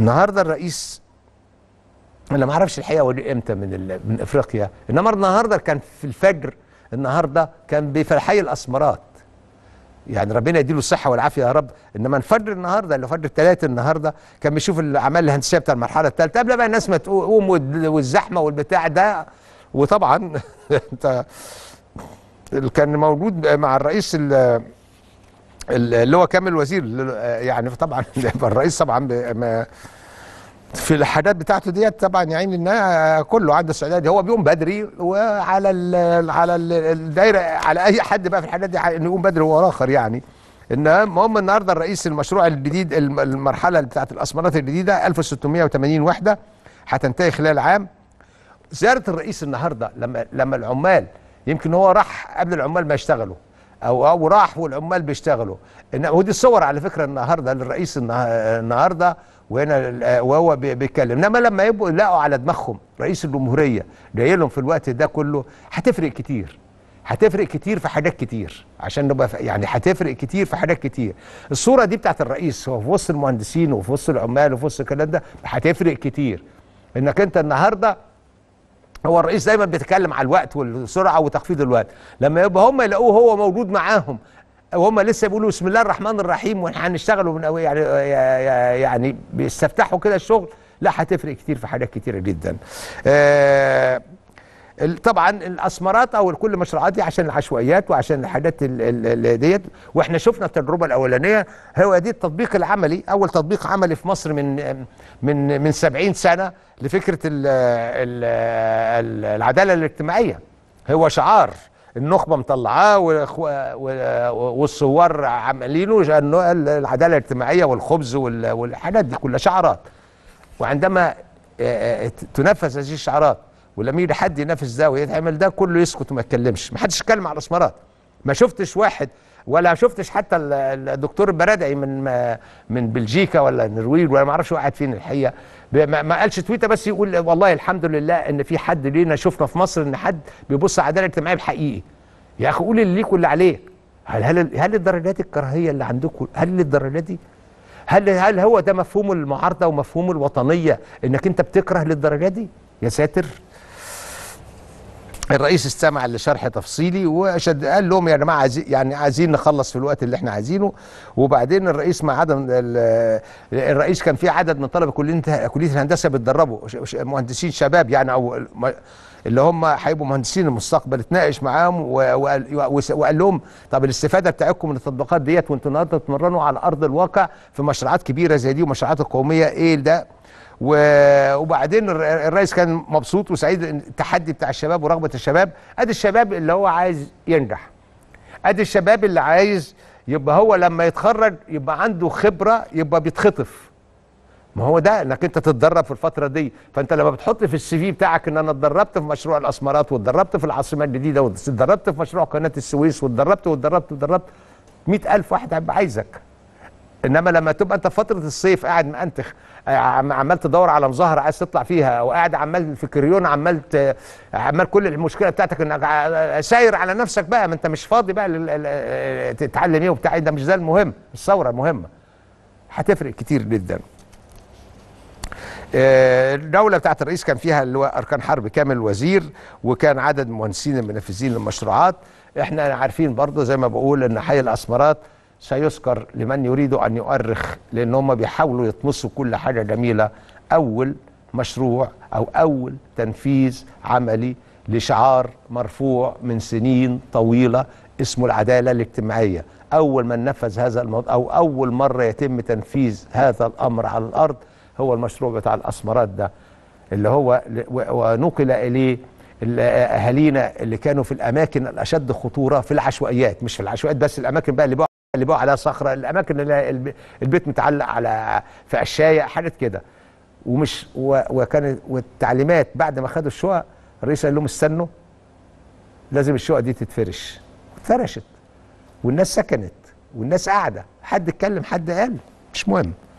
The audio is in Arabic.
النهارده الرئيس انا ما اعرفش الحقيقه هو امتى من من افريقيا انما النهارده كان في الفجر النهارده كان بفرحي الاسمرات يعني ربنا يديله الصحه والعافيه يا رب انما الفجر النهارده اللي فجر الثلاث النهارده كان بيشوف الاعمال الهندسيه بتاع المرحله الثالثه قبل بقى الناس ما تقوم والزحمه والبتاع ده وطبعا انت كان موجود مع الرئيس اللي هو كامل وزير آه، يعني طبعا الرئيس طبعا في الحاجات بتاعته ديت طبعا يا عيني انها كله السعوديه دي هو بيقوم بدري وعلى ال على الـ الدايره على اي حد بقى في الحاجات دي انه يقوم بدري هو اخر يعني ان المهم النهارده الرئيس المشروع الجديد المرحله بتاعه الاسمرات الجديده 1680 وحده هتنتهي خلال عام زياره الرئيس النهارده لما لما العمال يمكن هو راح قبل العمال ما يشتغلوا او او راح والعمال بيشتغلوا ودي الصور على فكره النهارده للرئيس النهارده وهنا وهو بيتكلم انما لما يبقوا يلاقوا على دماغهم رئيس الجمهوريه جاي لهم في الوقت ده كله هتفرق كتير هتفرق كتير في حاجات كتير عشان نبقى يعني هتفرق كتير في حاجات كتير الصوره دي بتاعت الرئيس هو في وسط المهندسين وفي وسط العمال وفي وسط الكلام ده هتفرق كتير انك انت النهارده هو الرئيس دايما بيتكلم على الوقت والسرعه وتخفيض الوقت لما يبقى هم يلاقوه هو موجود معاهم وهم لسه بيقولوا بسم الله الرحمن الرحيم وهنشتغلوا من قوي يعني يعني بيستفتحوا كده الشغل لا هتفرق كتير في حاجات كتيره جدا آه طبعا الاسمرات او كل المشروعات دي عشان العشوائيات وعشان الحاجات ديت واحنا شفنا التجربه الاولانيه هو دي التطبيق العملي اول تطبيق عملي في مصر من من من 70 سنه لفكره الـ الـ العداله الاجتماعيه هو شعار النخبه مطلعاه والثوار عاملينه العداله الاجتماعيه والخبز والحاجات دي كلها شعارات وعندما تنفذ هذه الشعارات ولما يجي حد ينافس ده ويتعمل ده كله يسكت وما يتكلمش ما حدش اتكلم على الاسمرات ما شفتش واحد ولا شفتش حتى الدكتور البرادعي من من بلجيكا ولا النرويج ولا ما اعرفش واحد فين الحقيقه ما قالش تويته بس يقول والله الحمد لله ان في حد لينا شفنا في مصر ان حد بيبص على العداله الاجتماعيه بحقيقي يا اخي قول اللي ليك واللي عليك هل هل هل الدرجات الكراهيه اللي عندكم هل للدرجه دي؟ هل هل هو ده مفهوم المعارضه ومفهوم الوطنيه انك انت بتكره للدرجه دي؟ يا ساتر الرئيس استمع لشرح تفصيلي وشد قال لهم يا جماعه عايزين يعني عايزين نخلص في الوقت اللي احنا عايزينه وبعدين الرئيس مع عدم الرئيس كان في عدد من طلبه كليه كليه الهندسه بيتدربوا مهندسين شباب يعني او اللي هم هيبقوا مهندسين المستقبل اتناقش معاهم وقال لهم طب الاستفاده بتاعتكم من التطبيقات ديت وانتم النهارده تتمرنوا على ارض الواقع في مشروعات كبيره زي دي ومشروعات القوميه ايه ده وبعدين الرئيس كان مبسوط وسعيد التحدي بتاع الشباب ورغبه الشباب ادي الشباب اللي هو عايز ينجح ادي الشباب اللي عايز يبقى هو لما يتخرج يبقى عنده خبره يبقى بيتخطف ما هو ده انك انت تتدرب في الفتره دي فانت لما بتحط في السي في بتاعك ان انا اتدربت في مشروع الاسمرات واتدربت في العاصمه الجديده واتدربت في مشروع قناه السويس واتدربت واتدربت واتدربت 100000 واحد هيبقى عايزك انما لما تبقى انت فتره الصيف قاعد مأنتخ عمال تدور على مظاهره عايز تطلع فيها وقاعد عمال في كريون عمال عمال كل المشكله بتاعتك انك ساير على نفسك بقى ما انت مش فاضي بقى تتعلم ايه وبتاع ده مش ده المهم الثوره المهمه هتفرق كتير جدا آه، الدولة بتاعت الرئيس كان فيها اللي هو أركان حرب كامل وزير وكان عدد مهندسين المنفذين للمشروعات احنا عارفين برضه زي ما بقول ان حي الأسمرات سيذكر لمن يريد أن يؤرخ لأن هم بيحاولوا يطمسوا كل حاجة جميلة أول مشروع أو أول تنفيذ عملي لشعار مرفوع من سنين طويلة اسمه العدالة الاجتماعية أول من نفذ هذا الموضوع أو أول مرة يتم تنفيذ هذا الأمر على الأرض هو المشروع بتاع الأسمرات ده اللي هو ونقل إليه أهالينا اللي كانوا في الأماكن الأشد خطورة في العشوائيات مش في العشوائيات بس الأماكن بقى اللي بقى اللي بقوا على صخره الاماكن اللي البيت متعلق على في الشايع حاجات كده ومش وكانت والتعليمات بعد ما خدوا الشقق الرئيس قال لهم استنوا لازم الشقق دي تتفرش اتفرشت والناس سكنت والناس قاعده حد اتكلم حد قال مش مهم